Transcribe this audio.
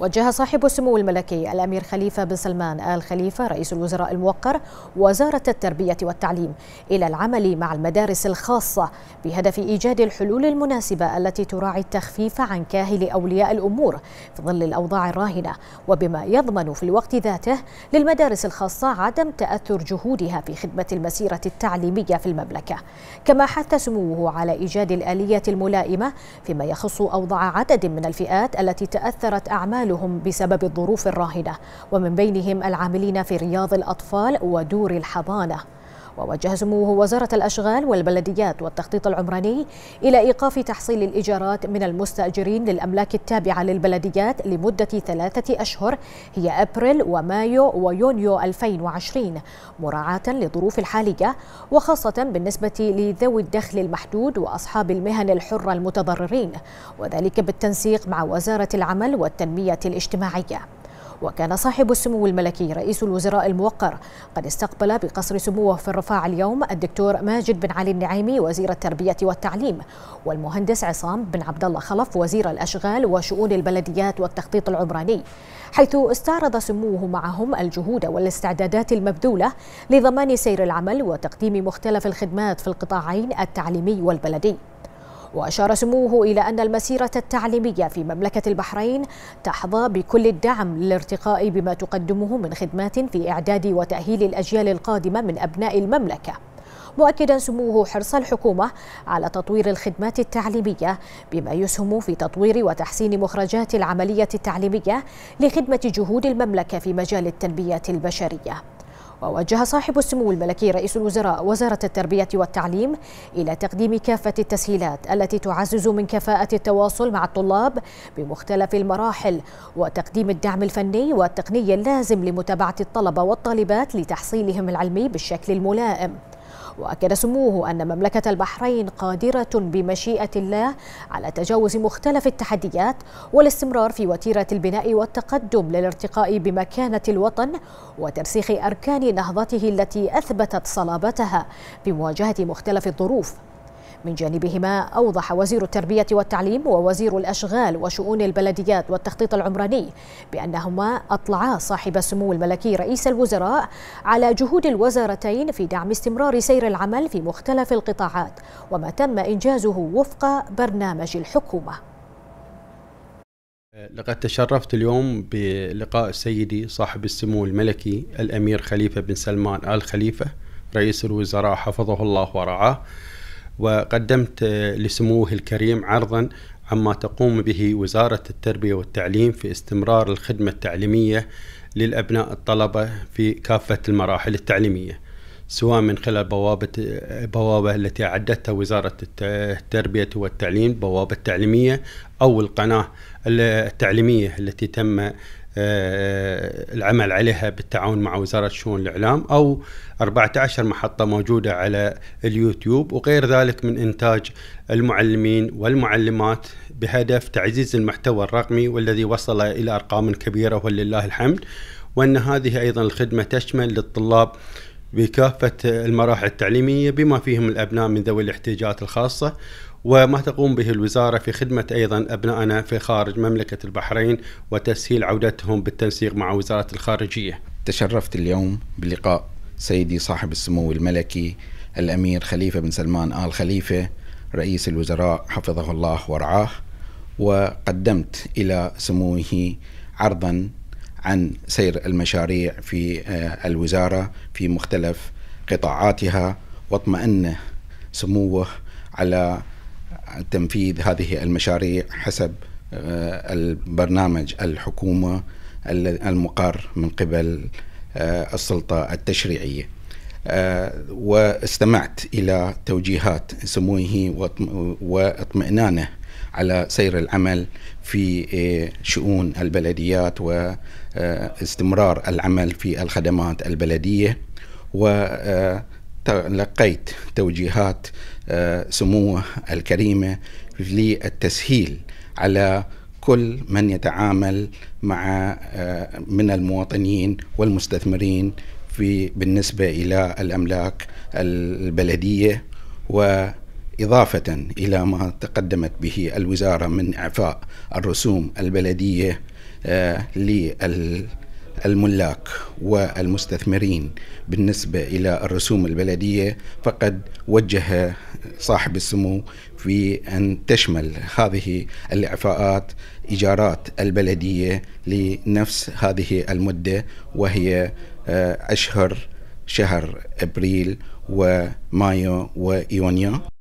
وجه صاحب السمو الملكي الأمير خليفة بن سلمان آل خليفة رئيس الوزراء الموقر وزارة التربية والتعليم إلى العمل مع المدارس الخاصة بهدف إيجاد الحلول المناسبة التي تراعي التخفيف عن كاهل أولياء الأمور في ظل الأوضاع الراهنة وبما يضمن في الوقت ذاته للمدارس الخاصة عدم تأثر جهودها في خدمة المسيرة التعليمية في المملكة كما حث سموه على إيجاد الآلية الملائمة فيما يخص أوضاع عدد من الفئات التي تأثرت أعمال أعمالهم بسبب الظروف الراهنة ومن بينهم العاملين في رياض الأطفال ودور الحضانة ووجه سموه وزارة الأشغال والبلديات والتخطيط العمراني إلى إيقاف تحصيل الإيجارات من المستأجرين للأملاك التابعة للبلديات لمدة ثلاثة أشهر هي أبريل ومايو ويونيو 2020 مراعاة لظروف الحالية وخاصة بالنسبة لذوي الدخل المحدود وأصحاب المهن الحرة المتضررين وذلك بالتنسيق مع وزارة العمل والتنمية الاجتماعية وكان صاحب السمو الملكي رئيس الوزراء الموقر قد استقبل بقصر سموه في الرفاع اليوم الدكتور ماجد بن علي النعيمي وزير التربية والتعليم والمهندس عصام بن عبد الله خلف وزير الأشغال وشؤون البلديات والتخطيط العمراني حيث استعرض سموه معهم الجهود والاستعدادات المبذولة لضمان سير العمل وتقديم مختلف الخدمات في القطاعين التعليمي والبلدي وأشار سموه إلى أن المسيرة التعليمية في مملكة البحرين تحظى بكل الدعم للارتقاء بما تقدمه من خدمات في إعداد وتأهيل الأجيال القادمة من أبناء المملكة مؤكدا سموه حرص الحكومة على تطوير الخدمات التعليمية بما يسهم في تطوير وتحسين مخرجات العملية التعليمية لخدمة جهود المملكة في مجال التنمية البشرية ووجه صاحب السمو الملكي رئيس الوزراء وزارة التربية والتعليم إلى تقديم كافة التسهيلات التي تعزز من كفاءة التواصل مع الطلاب بمختلف المراحل وتقديم الدعم الفني والتقني اللازم لمتابعة الطلبة والطالبات لتحصيلهم العلمي بالشكل الملائم وأكد سموه أن مملكة البحرين قادرة بمشيئة الله على تجاوز مختلف التحديات والاستمرار في وتيرة البناء والتقدم للارتقاء بمكانة الوطن وترسيخ أركان نهضته التي أثبتت صلابتها بمواجهة مختلف الظروف من جانبهما أوضح وزير التربية والتعليم ووزير الأشغال وشؤون البلديات والتخطيط العمراني بأنهما أطلعا صاحب السمو الملكي رئيس الوزراء على جهود الوزارتين في دعم استمرار سير العمل في مختلف القطاعات وما تم إنجازه وفق برنامج الحكومة لقد تشرفت اليوم بلقاء سيدي صاحب السمو الملكي الأمير خليفة بن سلمان آل خليفة رئيس الوزراء حفظه الله ورعاه وقدمت آه، لسموه الكريم عرضا عما تقوم به وزارة التربية والتعليم في استمرار الخدمة التعليمية للأبناء الطلبة في كافة المراحل التعليمية سواء من خلال بوابة آه، بوابة التي أعدتها وزارة التربية والتعليم بوابة التعليمية أو القناة التعليمية التي تم آه، العمل عليها بالتعاون مع وزارة شؤون الإعلام أو 14 محطة موجودة على اليوتيوب وغير ذلك من إنتاج المعلمين والمعلمات بهدف تعزيز المحتوى الرقمي والذي وصل إلى أرقام كبيرة ولله الحمد وأن هذه أيضا الخدمة تشمل للطلاب بكافة المراحل التعليمية بما فيهم الأبناء من ذوي الاحتياجات الخاصة وما تقوم به الوزارة في خدمة أيضا أبنائنا في خارج مملكة البحرين وتسهيل عودتهم بالتنسيق مع وزارة الخارجية تشرفت اليوم بلقاء سيدي صاحب السمو الملكي الأمير خليفة بن سلمان آل خليفة رئيس الوزراء حفظه الله ورعاه وقدمت إلى سموه عرضا عن سير المشاريع في آه، الوزارة في مختلف قطاعاتها واطمأن سموه على تنفيذ هذه المشاريع حسب آه، البرنامج الحكومة المقر من قبل آه، السلطة التشريعية آه، واستمعت إلى توجيهات سموه واطمئنانه على سير العمل في شؤون البلديات واستمرار العمل في الخدمات البلديه و تلقيت توجيهات آه، سموه الكريمة للتسهيل على كل من يتعامل مع آه، من المواطنين والمستثمرين في بالنسبة إلى الأملاك البلدية وإضافة إلى ما تقدمت به الوزارة من إعفاء الرسوم البلدية آه، لل الملاك والمستثمرين بالنسبة إلى الرسوم البلدية فقد وجه صاحب السمو في أن تشمل هذه الإعفاءات إيجارات البلدية لنفس هذه المدة وهي آه، أشهر شهر أبريل ومايو ويونيو